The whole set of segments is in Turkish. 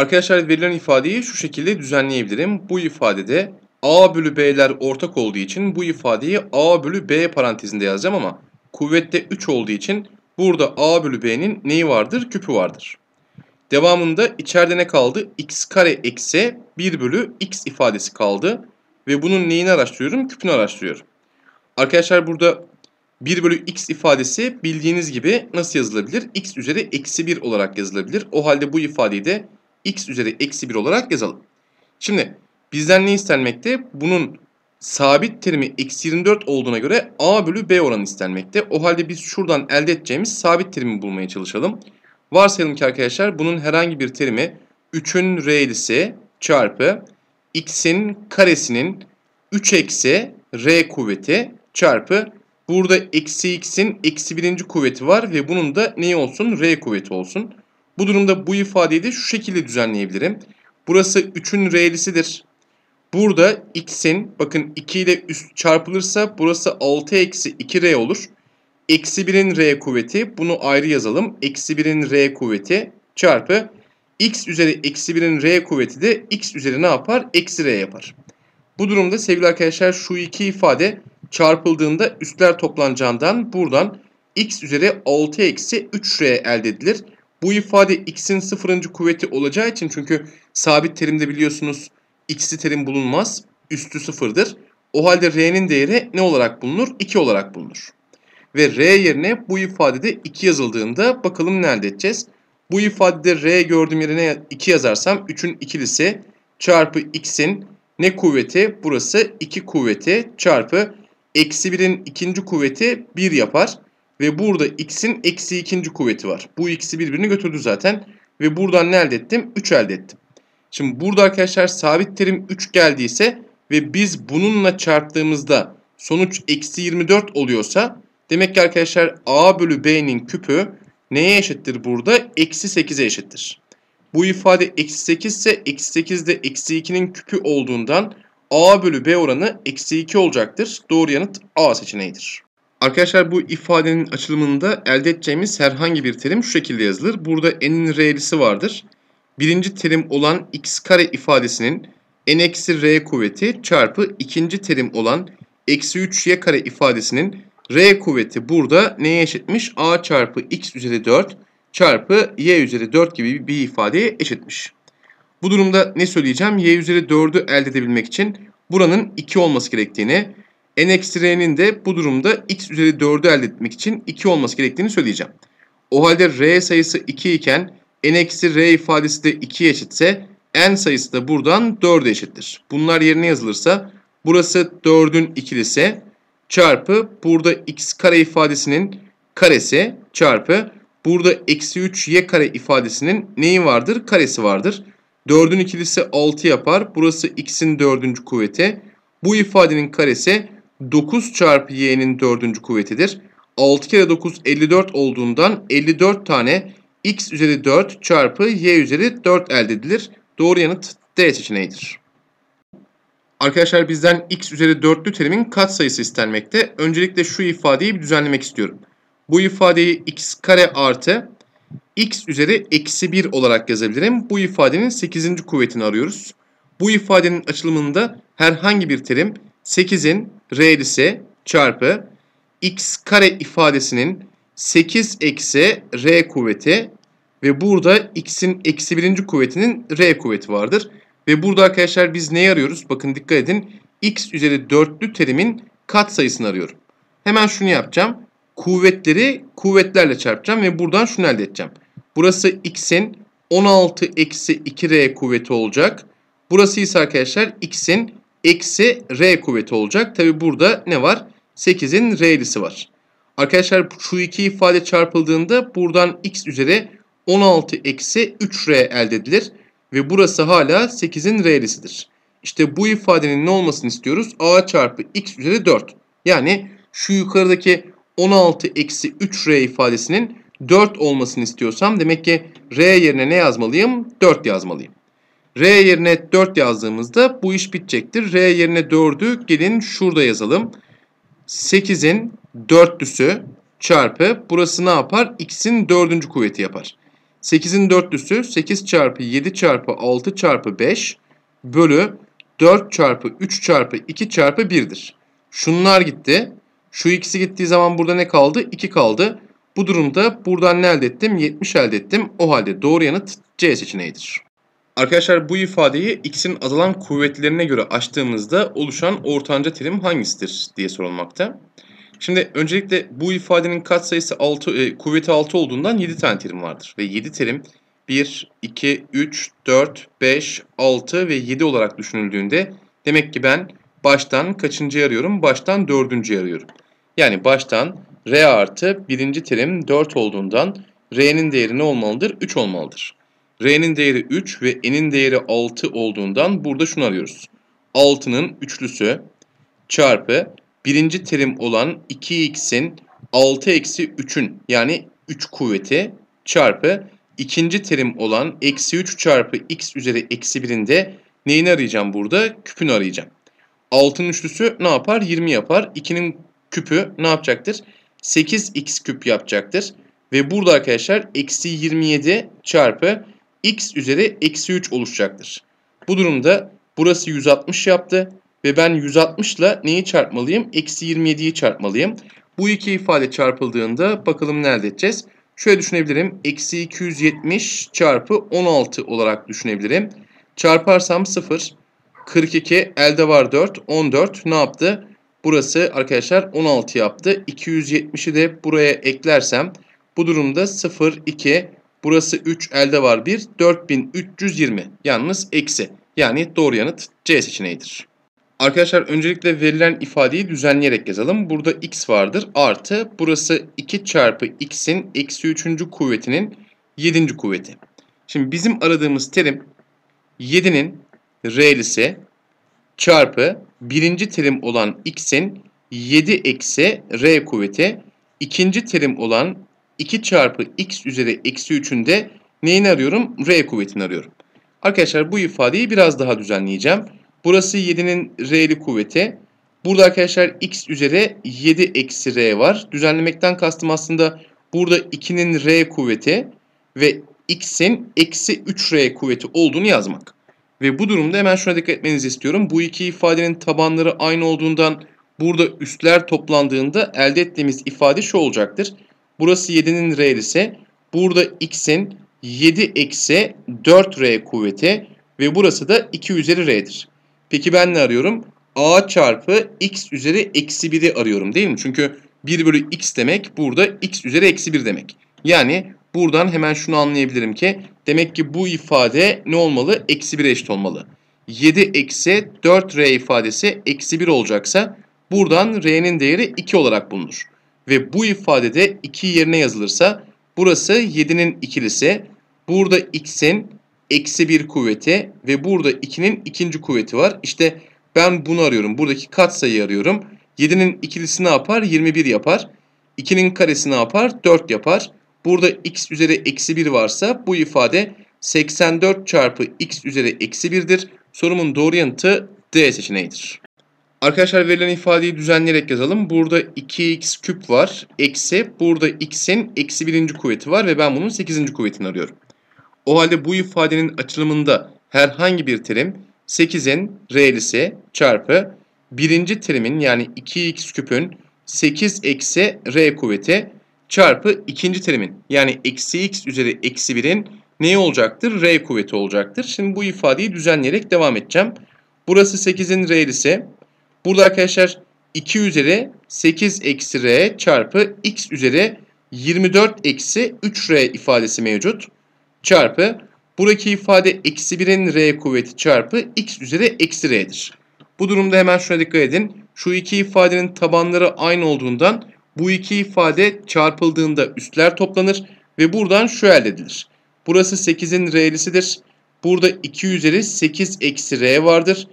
Arkadaşlar verilen ifadeyi şu şekilde düzenleyebilirim. Bu ifadede A bölü B'ler ortak olduğu için bu ifadeyi A bölü B parantezinde yazacağım ama kuvvette 3 olduğu için burada A bölü B'nin neyi vardır? Küpü vardır. Devamında içeride ne kaldı? X kare eksi 1 bölü X ifadesi kaldı. Ve bunun neyini araştırıyorum? Küpünü araştırıyorum. Arkadaşlar burada 1 bölü x ifadesi bildiğiniz gibi nasıl yazılabilir? x üzeri eksi 1 olarak yazılabilir. O halde bu ifadeyi de x üzeri eksi 1 olarak yazalım. Şimdi bizden ne istenmekte? Bunun sabit terimi eksi 24 olduğuna göre a bölü b oranı istenmekte. O halde biz şuradan elde edeceğimiz sabit terimi bulmaya çalışalım. Varsayalım ki arkadaşlar bunun herhangi bir terimi 3'ün re'lisi çarpı x'in karesinin 3 eksi r kuvveti çarpı burada eksi x'in eksi birinci kuvveti var ve bunun da neyi olsun? r kuvveti olsun. Bu durumda bu ifadeyi de şu şekilde düzenleyebilirim. Burası 3'ün re'lisidir. Burada x'in bakın 2 ile üst çarpılırsa burası 6 eksi 2r olur. Eksi 1'in r kuvveti bunu ayrı yazalım. Eksi 1'in r kuvveti çarpı x üzeri eksi 1'in r kuvveti de x üzeri ne yapar? Eksi r yapar. Bu durumda sevgili arkadaşlar şu iki ifade çarpıldığında üstler toplanacağından buradan x üzeri 6 eksi 3r elde edilir. Bu ifade x'in sıfırıncı kuvveti olacağı için çünkü sabit terimde biliyorsunuz x'li terim bulunmaz. Üstü sıfırdır. O halde r'nin değeri ne olarak bulunur? 2 olarak bulunur. Ve r yerine bu ifadede 2 yazıldığında bakalım ne elde edeceğiz? Bu ifadede r gördüğüm yerine 2 yazarsam 3'ün ikilisi çarpı x'in ne kuvveti? Burası 2 kuvveti çarpı eksi 1'in ikinci kuvveti 1 yapar. Ve burada x'in eksi ikinci kuvveti var. Bu ikisi birbirini götürdü zaten. Ve buradan ne elde ettim? 3 elde ettim. Şimdi burada arkadaşlar sabit terim 3 geldiyse ve biz bununla çarptığımızda sonuç eksi 24 oluyorsa demek ki arkadaşlar a bölü b'nin küpü neye eşittir burada? Eksi 8'e eşittir. Bu ifade eksi 8 ise eksi 8 de eksi 2'nin küpü olduğundan a bölü b oranı eksi 2 olacaktır. Doğru yanıt a seçeneğidir. Arkadaşlar bu ifadenin açılımında elde edeceğimiz herhangi bir terim şu şekilde yazılır. Burada n'in r'lisi vardır. Birinci terim olan x kare ifadesinin n eksi r kuvveti çarpı ikinci terim olan eksi 3y kare ifadesinin r kuvveti burada neye eşitmiş? a çarpı x üzeri 4 çarpı y üzeri 4 gibi bir ifadeye eşitmiş. Bu durumda ne söyleyeceğim? y üzeri 4'ü elde edebilmek için buranın 2 olması gerektiğini, n-r'nin de bu durumda x üzeri 4'ü elde etmek için 2 olması gerektiğini söyleyeceğim. O halde r sayısı 2 iken n-r ifadesi de 2'ye eşitse n sayısı da buradan 4'e eşittir. Bunlar yerine yazılırsa burası 4'ün ikilisi çarpı burada x kare ifadesinin karesi çarpı burada eksi 3 y kare ifadesinin neyi vardır? Karesi vardır. 4'ün ikilisi 6 yapar. Burası x'in 4. kuvveti. Bu ifadenin karesi 9 çarpı y'nin dördüncü kuvvetidir. 6 kere 9 54 olduğundan 54 tane x üzeri 4 çarpı y üzeri 4 elde edilir. Doğru yanıt D seçeneğidir. Arkadaşlar bizden x üzeri 4'lü terimin katsayısı istenmekte. Öncelikle şu ifadeyi bir düzenlemek istiyorum. Bu ifadeyi x kare artı x üzeri eksi 1 olarak yazabilirim. Bu ifadenin 8. kuvvetini arıyoruz. Bu ifadenin açılımında herhangi bir terim 8'in r'lisi çarpı x kare ifadesinin 8 eksi r kuvveti ve burada x'in eksi birinci kuvvetinin r kuvveti vardır. Ve burada arkadaşlar biz ne arıyoruz? Bakın dikkat edin. x üzeri dörtlü terimin kat sayısını arıyorum. Hemen şunu yapacağım. Kuvvetleri kuvvetlerle çarpacağım ve buradan şunu elde edeceğim. Burası x'in 16 eksi 2r kuvveti olacak. Burası ise arkadaşlar x'in eksi r kuvveti olacak. Tabi burada ne var? 8'in r'lisi var. Arkadaşlar şu iki ifade çarpıldığında buradan x üzeri 16 eksi 3r elde edilir. Ve burası hala 8'in r'lisidir. İşte bu ifadenin ne olmasını istiyoruz? a çarpı x üzeri 4. Yani şu yukarıdaki 16 eksi 3r ifadesinin 4 olmasını istiyorsam demek ki r yerine ne yazmalıyım? 4 yazmalıyım. R yerine 4 yazdığımızda bu iş bitecektir. R yerine 4'ü gelin şurada yazalım. 8'in 4'lüsü çarpı burası ne yapar? X'in 4. kuvveti yapar. 8'in 4'lüsü 8 çarpı 7 çarpı 6 çarpı 5 bölü 4 çarpı 3 çarpı 2 çarpı 1'dir. Şunlar gitti. Şu ikisi gittiği zaman burada ne kaldı? 2 kaldı. Bu durumda buradan ne elde ettim? 70 elde ettim. O halde doğru yanıt C seçeneğidir. Arkadaşlar bu ifadeyi x'in azalan kuvvetlerine göre açtığımızda oluşan ortanca terim hangisidir diye sorulmakta. Şimdi öncelikle bu ifadenin katsayısı 6 e, kuvveti 6 olduğundan 7 tane terim vardır ve 7 terim 1 2 3 4 5 6 ve 7 olarak düşünüldüğünde demek ki ben baştan kaçıncı arıyorum? Baştan 4. arıyorum. Yani baştan r artı birinci terim 4 olduğundan r'nin değeri ne olmalıdır? 3 olmalıdır. R'nin değeri 3 ve n'in değeri 6 olduğundan burada şunu alıyoruz. 6'nın üçlüsü çarpı birinci terim olan 2x'in 6 eksi 3'ün yani 3 kuvveti çarpı ikinci terim olan eksi 3 çarpı x üzeri eksi 1'in de neyini arayacağım burada? Küpünü arayacağım. 6'nın üçlüsü ne yapar? 20 yapar. 2'nin küpü ne yapacaktır? 8x küp yapacaktır. Ve burada arkadaşlar eksi 27 çarpı x üzeri eksi 3 oluşacaktır. Bu durumda burası 160 yaptı ve ben 160 ile neyi çarpmalıyım? Eksi 27'yi çarpmalıyım. Bu iki ifade çarpıldığında bakalım ne elde edeceğiz? Şöyle düşünebilirim. Eksi 270 çarpı 16 olarak düşünebilirim. Çarparsam 0. 42 elde var 4. 14 ne yaptı? Burası arkadaşlar 16 yaptı. 270'i de buraya eklersem bu durumda 0, 2, Burası 3 elde var 1. 4320. Yalnız eksi. Yani doğru yanıt C seçeneğidir. Arkadaşlar öncelikle verilen ifadeyi düzenleyerek yazalım. Burada x vardır artı burası 2 çarpı x'in eksi 3. kuvvetinin 7. kuvveti. Şimdi bizim aradığımız terim 7'nin r'lisi çarpı birinci terim olan x'in 7 eksi r kuvveti ikinci terim olan 2 çarpı x üzeri eksi 3'ün de neyini arıyorum? R kuvvetini arıyorum. Arkadaşlar bu ifadeyi biraz daha düzenleyeceğim. Burası 7'nin R'li kuvveti. Burada arkadaşlar x üzeri 7 eksi R var. Düzenlemekten kastım aslında burada 2'nin R kuvveti ve x'in eksi 3R kuvveti olduğunu yazmak. Ve bu durumda hemen şuna dikkat etmenizi istiyorum. Bu iki ifadenin tabanları aynı olduğundan burada üstler toplandığında elde ettiğimiz ifade şu olacaktır. Burası 7'nin ise Burada X'in 7 eksi 4R kuvveti ve burası da 2 üzeri R'dir. Peki ben ne arıyorum? A çarpı X üzeri eksi 1'i arıyorum değil mi? Çünkü 1 bölü X demek burada X üzeri eksi 1 demek. Yani buradan hemen şunu anlayabilirim ki demek ki bu ifade ne olmalı? Eksi 1 eşit olmalı. 7 eksi 4R ifadesi eksi 1 olacaksa buradan R'nin değeri 2 olarak bulunur ve bu ifadede 2 yerine yazılırsa burası 7'nin ikilisi. Burada x'in eksi 1 kuvveti ve burada 2'nin ikinci kuvveti var. İşte ben bunu arıyorum. Buradaki katsayıyı arıyorum. 7'nin ikilisi ne yapar? 21 yapar. 2'nin karesi ne yapar? 4 yapar. Burada x üzeri eksi 1 varsa bu ifade 84 çarpı x üzeri eksi 1'dir. Sorumun doğru yanıtı D seçeneğidir. Arkadaşlar verilen ifadeyi düzenleyerek yazalım. Burada 2x küp var. Eksi burada x'in eksi birinci kuvveti var ve ben bunun sekizinci kuvvetini arıyorum. O halde bu ifadenin açılımında herhangi bir terim 8'in r'lisi çarpı birinci terimin yani 2x küpün 8 eksi r kuvveti çarpı ikinci terimin yani eksi x üzeri eksi 1'in neyi olacaktır? r kuvveti olacaktır. Şimdi bu ifadeyi düzenleyerek devam edeceğim. Burası 8'in r'lisi Burada arkadaşlar 2 üzeri 8 eksi r çarpı x üzeri 24 eksi 3r ifadesi mevcut. Çarpı buradaki ifade eksi 1'in r kuvveti çarpı x üzeri eksi r'dir. Bu durumda hemen şuna dikkat edin. Şu iki ifadenin tabanları aynı olduğundan bu iki ifade çarpıldığında üstler toplanır ve buradan şu elde edilir. Burası 8'in r'lisidir. Burada 2 üzeri 8 eksi r vardır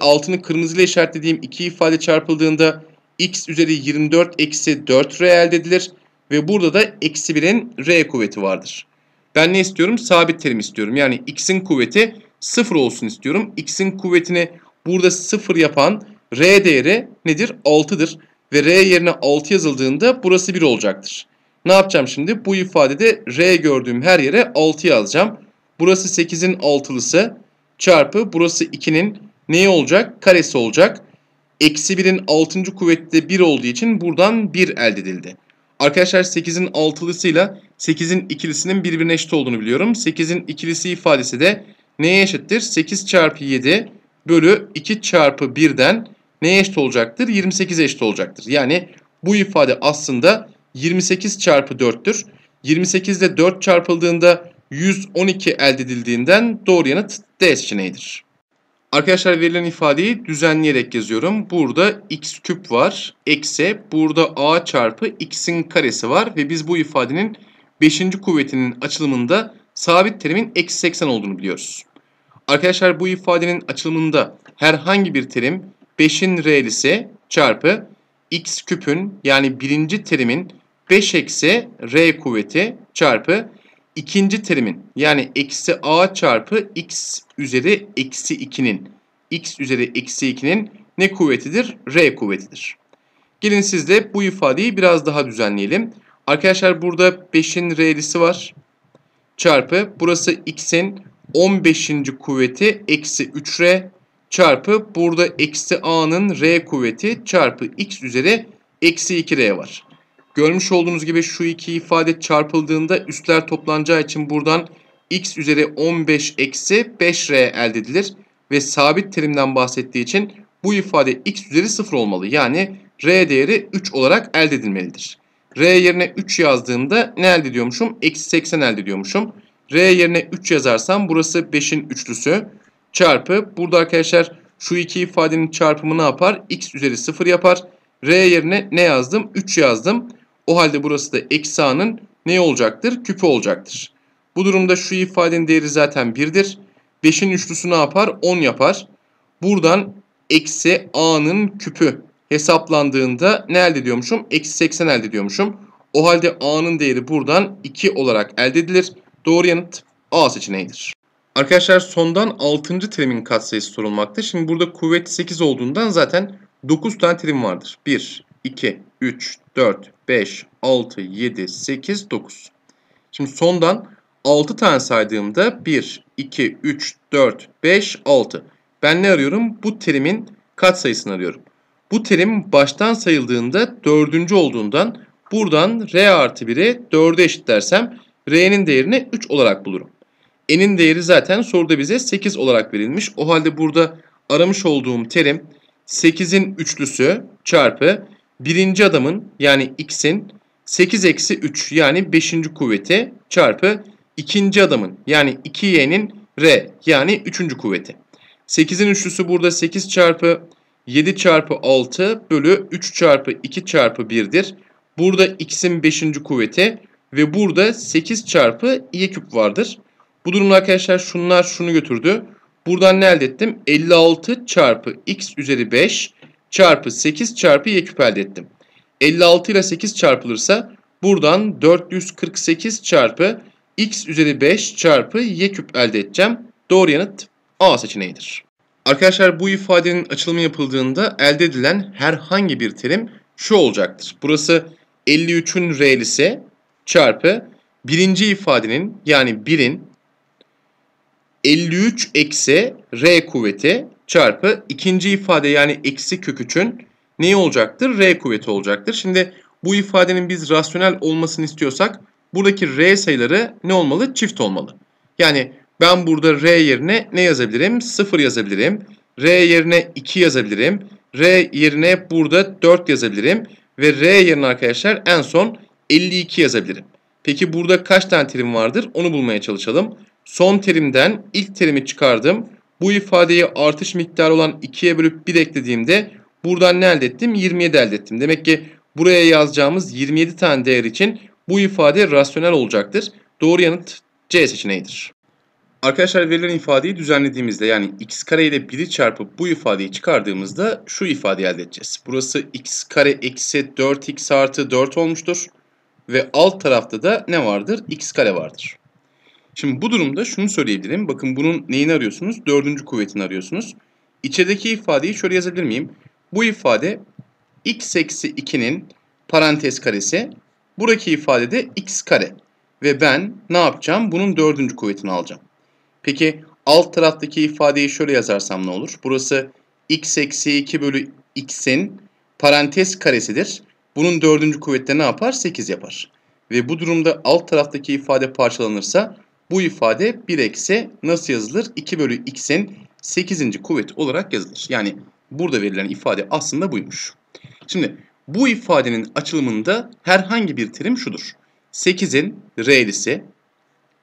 altını kırmızıyla işaretlediğim iki ifade çarpıldığında x üzeri 24 eksi 4 r elde edilir. Ve burada da eksi 1'in r kuvveti vardır. Ben ne istiyorum? Sabit terim istiyorum. Yani x'in kuvveti 0 olsun istiyorum. x'in kuvvetini burada 0 yapan r değeri nedir? 6'dır. Ve r yerine 6 yazıldığında burası 1 olacaktır. Ne yapacağım şimdi? Bu ifadede r gördüğüm her yere 6 yazacağım. Burası 8'in 6'lısı çarpı burası 2'nin neyi olacak? Karesi olacak. Eksi 1'in 6. kuvvette 1 olduğu için buradan 1 elde edildi. Arkadaşlar 8'in 6'lısıyla 8'in ikilisinin birbirine eşit olduğunu biliyorum. 8'in ikilisi ifadesi de neye eşittir? 8 çarpı 7 bölü 2 çarpı 1'den neye eşit olacaktır? 28'e eşit olacaktır. Yani bu ifade aslında 28 çarpı 4'tür. 28 ile 4 çarpıldığında 112 elde edildiğinden doğru yanıt D seçeneğidir. Arkadaşlar verilen ifadeyi düzenleyerek yazıyorum. Burada x küp var. Eksi burada a çarpı x'in karesi var. Ve biz bu ifadenin 5. kuvvetinin açılımında sabit terimin eksi 80 olduğunu biliyoruz. Arkadaşlar bu ifadenin açılımında herhangi bir terim 5'in r'lisi çarpı x küpün yani birinci terimin 5 eksi r kuvveti çarpı ikinci terimin yani eksi a çarpı x üzeri eksi 2'nin x üzeri eksi 2'nin ne kuvvetidir? R kuvvetidir. Gelin siz de bu ifadeyi biraz daha düzenleyelim. Arkadaşlar burada 5'in R'lisi var. Çarpı burası x'in 15. kuvveti eksi 3R çarpı burada eksi a'nın r kuvveti çarpı x üzeri eksi 2r var. Görmüş olduğunuz gibi şu iki ifade çarpıldığında üstler toplanacağı için buradan x üzeri 15 eksi 5r elde edilir. Ve sabit terimden bahsettiği için bu ifade x üzeri 0 olmalı. Yani r değeri 3 olarak elde edilmelidir. r yerine 3 yazdığımda ne elde ediyormuşum? Eksi 80 elde ediyormuşum. r yerine 3 yazarsam burası 5'in üçlüsü çarpı. Burada arkadaşlar şu iki ifadenin çarpımı ne yapar? x üzeri 0 yapar. r yerine ne yazdım? 3 yazdım. O halde burası da eksi a'nın ne olacaktır? Küpü olacaktır. Bu durumda şu ifadenin değeri zaten 1'dir. 5'in üçlüsü ne yapar? 10 yapar. Buradan eksi a'nın küpü hesaplandığında ne elde ediyormuşum? Eksi 80 elde ediyormuşum. O halde a'nın değeri buradan 2 olarak elde edilir. Doğru yanıt A seçeneğidir. Arkadaşlar sondan 6. terimin katsayısı sorulmakta. Şimdi burada kuvvet 8 olduğundan zaten 9 tane terim vardır. 1, 2, 3, 4, 5, 6, 7, 8, 9. Şimdi sondan 6 tane saydığımda 1, 2, 3, 4, 5, 6. Ben ne arıyorum? Bu terimin kat sayısını arıyorum. Bu terim baştan sayıldığında dördüncü olduğundan buradan r artı 1'i 4'e dersem r'nin değerini 3 olarak bulurum. n'in değeri zaten soruda bize 8 olarak verilmiş. O halde burada aramış olduğum terim 8'in üçlüsü çarpı birinci adamın yani x'in 8 eksi 3 yani 5. kuvveti çarpı ikinci adamın yani 2y'nin r yani üçüncü kuvveti. 8'in üçlüsü burada 8 çarpı 7 çarpı 6 bölü 3 çarpı 2 çarpı 1'dir. Burada x'in beşinci kuvveti ve burada 8 çarpı y küp vardır. Bu durumda arkadaşlar şunlar şunu götürdü. Buradan ne elde ettim? 56 çarpı x üzeri 5 çarpı 8 çarpı y küp elde ettim. 56 ile 8 çarpılırsa buradan 448 çarpı x üzeri 5 çarpı y küp elde edeceğim. Doğru yanıt A seçeneğidir. Arkadaşlar bu ifadenin açılımı yapıldığında elde edilen herhangi bir terim şu olacaktır. Burası 53'ün re'lisi çarpı birinci ifadenin yani 1'in 53 eksi r kuvveti çarpı ikinci ifade yani eksi kök 3'ün neyi olacaktır? r kuvveti olacaktır. Şimdi bu ifadenin biz rasyonel olmasını istiyorsak buradaki R sayıları ne olmalı? Çift olmalı. Yani ben burada R yerine ne yazabilirim? 0 yazabilirim. R yerine 2 yazabilirim. R yerine burada 4 yazabilirim. Ve R yerine arkadaşlar en son 52 yazabilirim. Peki burada kaç tane terim vardır? Onu bulmaya çalışalım. Son terimden ilk terimi çıkardım. Bu ifadeyi artış miktarı olan 2'ye bölüp 1 eklediğimde buradan ne elde ettim? 27 elde ettim. Demek ki buraya yazacağımız 27 tane değer için bu ifade rasyonel olacaktır. Doğru yanıt C seçeneğidir. Arkadaşlar verilen ifadeyi düzenlediğimizde yani x kare ile 1'i çarpıp bu ifadeyi çıkardığımızda şu ifade elde edeceğiz. Burası x kare eksi 4x artı 4 olmuştur. Ve alt tarafta da ne vardır? x kare vardır. Şimdi bu durumda şunu söyleyebilirim. Bakın bunun neyini arıyorsunuz? Dördüncü kuvvetini arıyorsunuz. İçerideki ifadeyi şöyle yazabilir miyim? Bu ifade x eksi 2'nin parantez karesi Buradaki de x kare. Ve ben ne yapacağım? Bunun dördüncü kuvvetini alacağım. Peki alt taraftaki ifadeyi şöyle yazarsam ne olur? Burası x eksi 2 bölü x'in parantez karesidir. Bunun dördüncü kuvvette ne yapar? 8 yapar. Ve bu durumda alt taraftaki ifade parçalanırsa bu ifade 1 eksi nasıl yazılır? 2 bölü x'in 8. kuvvet olarak yazılır. Yani burada verilen ifade aslında buymuş. Şimdi bu ifadenin açılımında herhangi bir terim şudur. 8'in r'lisi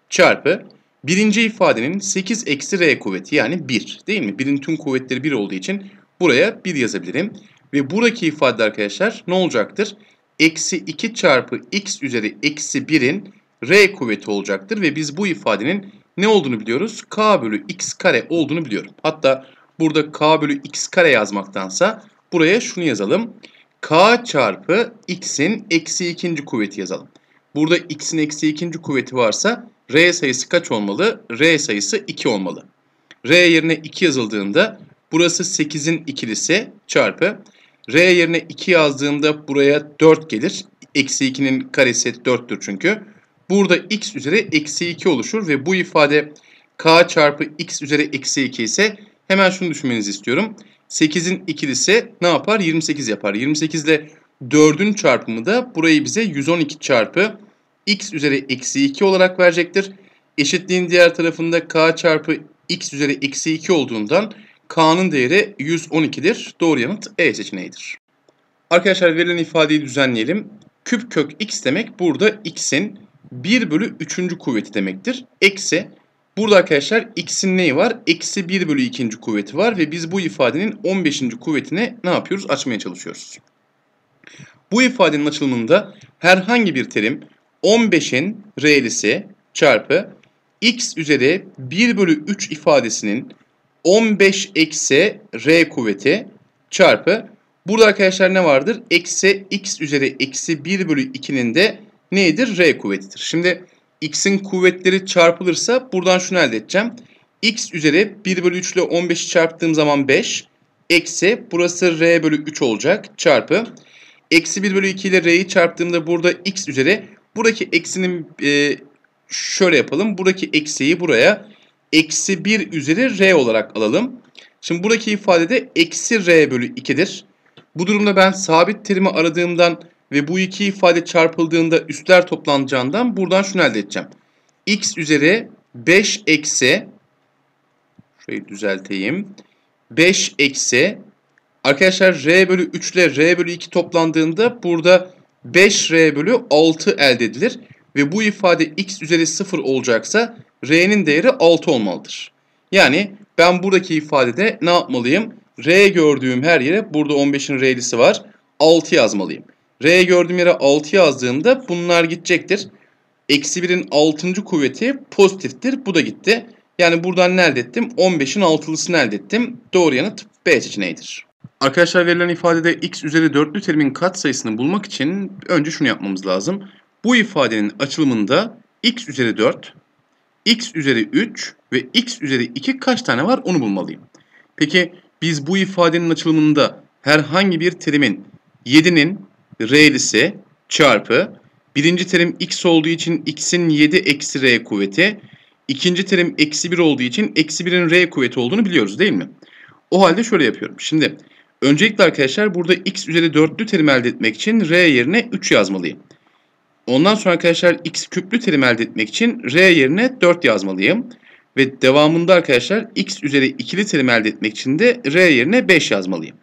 çarpı birinci ifadenin 8 eksi r kuvveti yani 1 değil mi? 1'in tüm kuvvetleri 1 olduğu için buraya 1 yazabilirim. Ve buradaki ifade arkadaşlar ne olacaktır? Eksi 2 çarpı x üzeri eksi 1'in r kuvveti olacaktır. Ve biz bu ifadenin ne olduğunu biliyoruz? k bölü x kare olduğunu biliyorum. Hatta burada k bölü x kare yazmaktansa buraya şunu yazalım k çarpı x'in eksi ikinci kuvveti yazalım. Burada x'in eksi ikinci kuvveti varsa r sayısı kaç olmalı? r sayısı 2 olmalı. r yerine 2 yazıldığında burası 8'in ikilisi çarpı r yerine 2 yazdığımda buraya 4 gelir. Eksi 2'nin karesi 4'tür çünkü. Burada x üzeri eksi 2 oluşur ve bu ifade k çarpı x üzeri eksi 2 ise hemen şunu düşünmenizi istiyorum. 8'in ikilisi ne yapar? 28 yapar. 28 ile 4'ün çarpımı da burayı bize 112 çarpı x üzeri eksi 2 olarak verecektir. Eşitliğin diğer tarafında k çarpı x üzeri eksi 2 olduğundan k'nın değeri 112'dir. Doğru yanıt E seçeneğidir. Arkadaşlar verilen ifadeyi düzenleyelim. Küp kök x demek burada x'in 1 bölü 3. kuvveti demektir. Eksi Burada arkadaşlar x'in neyi var? Eksi 1 bölü 2. kuvveti var ve biz bu ifadenin 15. kuvvetine ne yapıyoruz? Açmaya çalışıyoruz. Bu ifadenin açılımında herhangi bir terim 15'in reelisi çarpı x üzeri 1 bölü 3 ifadesinin 15 eksi r kuvveti çarpı burada arkadaşlar ne vardır? Eksi x üzeri eksi 1 bölü 2'nin de neyidir? r kuvvetidir. Şimdi x'in kuvvetleri çarpılırsa buradan şunu elde edeceğim. x üzeri 1 bölü 3 ile 15'i çarptığım zaman 5 eksi burası r bölü 3 olacak çarpı. Eksi 1 bölü 2 ile r'yi çarptığımda burada x üzeri buradaki eksinin e, şöyle yapalım. Buradaki eksiyi buraya eksi 1 üzeri r olarak alalım. Şimdi buradaki ifade de eksi r bölü 2'dir. Bu durumda ben sabit terimi aradığımdan ve bu iki ifade çarpıldığında üstler toplanacağından buradan şunu elde edeceğim. x üzeri 5 eksi şurayı düzelteyim. 5 eksi arkadaşlar r bölü 3 ile r bölü 2 toplandığında burada 5r bölü 6 elde edilir. Ve bu ifade x üzeri 0 olacaksa r'nin değeri 6 olmalıdır. Yani ben buradaki ifadede ne yapmalıyım? r gördüğüm her yere burada 15'in r'lisi var. 6 yazmalıyım. R gördüğüm yere 6 yazdığımda bunlar gidecektir. Eksi 1'in 6. kuvveti pozitiftir. Bu da gitti. Yani buradan ne elde ettim? 15'in 6'lısını elde ettim. Doğru yanıt B seçeneğidir. Arkadaşlar verilen ifadede x üzeri dörtlü terimin katsayısını bulmak için önce şunu yapmamız lazım. Bu ifadenin açılımında x üzeri 4, x üzeri 3 ve x üzeri 2 kaç tane var onu bulmalıyım. Peki biz bu ifadenin açılımında herhangi bir terimin 7'nin R'lisi çarpı birinci terim x olduğu için x'in 7 eksi r kuvveti. ikinci terim eksi 1 olduğu için eksi 1'in r kuvveti olduğunu biliyoruz değil mi? O halde şöyle yapıyorum. Şimdi öncelikle arkadaşlar burada x üzeri 4'lü terim elde etmek için r yerine 3 yazmalıyım. Ondan sonra arkadaşlar x küplü terim elde etmek için r yerine 4 yazmalıyım. Ve devamında arkadaşlar x üzeri ikili terim elde etmek için de r yerine 5 yazmalıyım.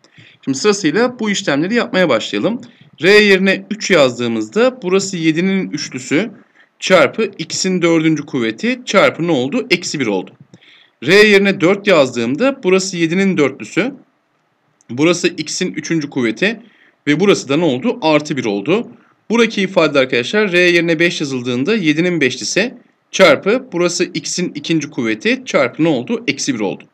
Şimdi sırasıyla bu işlemleri yapmaya başlayalım. R yerine 3 yazdığımızda burası 7'nin üçlüsü çarpı x'in dördüncü kuvveti çarpı ne oldu? Eksi 1 oldu. R yerine 4 yazdığımda burası 7'nin dörtlüsü. Burası x'in üçüncü kuvveti ve burası da ne oldu? Artı 1 oldu. Buradaki ifade arkadaşlar r yerine 5 yazıldığında 7'nin 5'lisi çarpı burası x'in ikinci kuvveti çarpı ne oldu? Eksi 1 oldu.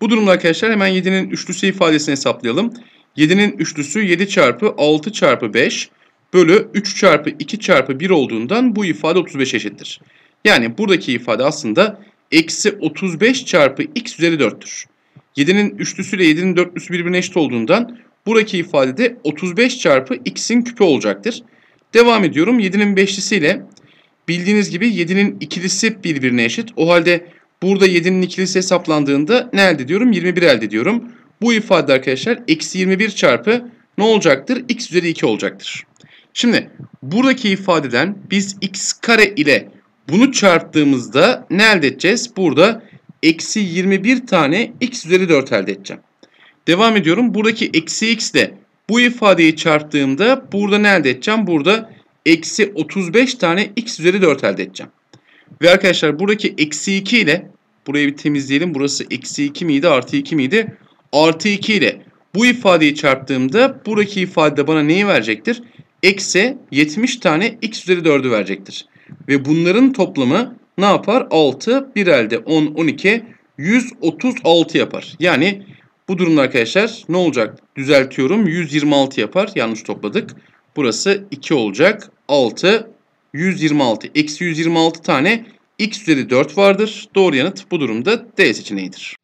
Bu durumda arkadaşlar hemen 7'nin üçlüsü ifadesini hesaplayalım. 7'nin üçlüsü 7 çarpı 6 çarpı 5 bölü 3 çarpı 2 çarpı 1 olduğundan bu ifade 35 eşittir. Yani buradaki ifade aslında eksi 35 çarpı x üzeri 4'tür. 7'nin üçlüsü ile 7'nin dörtlüsü birbirine eşit olduğundan buradaki ifade de 35 çarpı x'in küpü olacaktır. Devam ediyorum 7'nin beşlisi ile bildiğiniz gibi 7'nin ikilisi birbirine eşit. O halde Burada 7'nin ikilisi hesaplandığında ne elde ediyorum? 21 elde ediyorum. Bu ifade arkadaşlar eksi 21 çarpı ne olacaktır? X üzeri 2 olacaktır. Şimdi buradaki ifadeden biz x kare ile bunu çarptığımızda ne elde edeceğiz? Burada eksi 21 tane x üzeri 4 elde edeceğim. Devam ediyorum. Buradaki eksi x ile bu ifadeyi çarptığımda burada ne elde edeceğim? Burada eksi 35 tane x üzeri 4 elde edeceğim. Ve arkadaşlar buradaki eksi 2 ile burayı bir temizleyelim. Burası eksi 2 miydi artı 2 miydi? Artı 2 ile bu ifadeyi çarptığımda buradaki ifade bana neyi verecektir? Eksi 70 tane x üzeri 4'ü verecektir. Ve bunların toplamı ne yapar? 6, 1 elde 10, 12, 136 yapar. Yani bu durumda arkadaşlar ne olacak? Düzeltiyorum. 126 yapar. Yanlış topladık. Burası 2 olacak. 6 126. Eksi 126 tane x üzeri 4 vardır. Doğru yanıt bu durumda D seçeneğidir.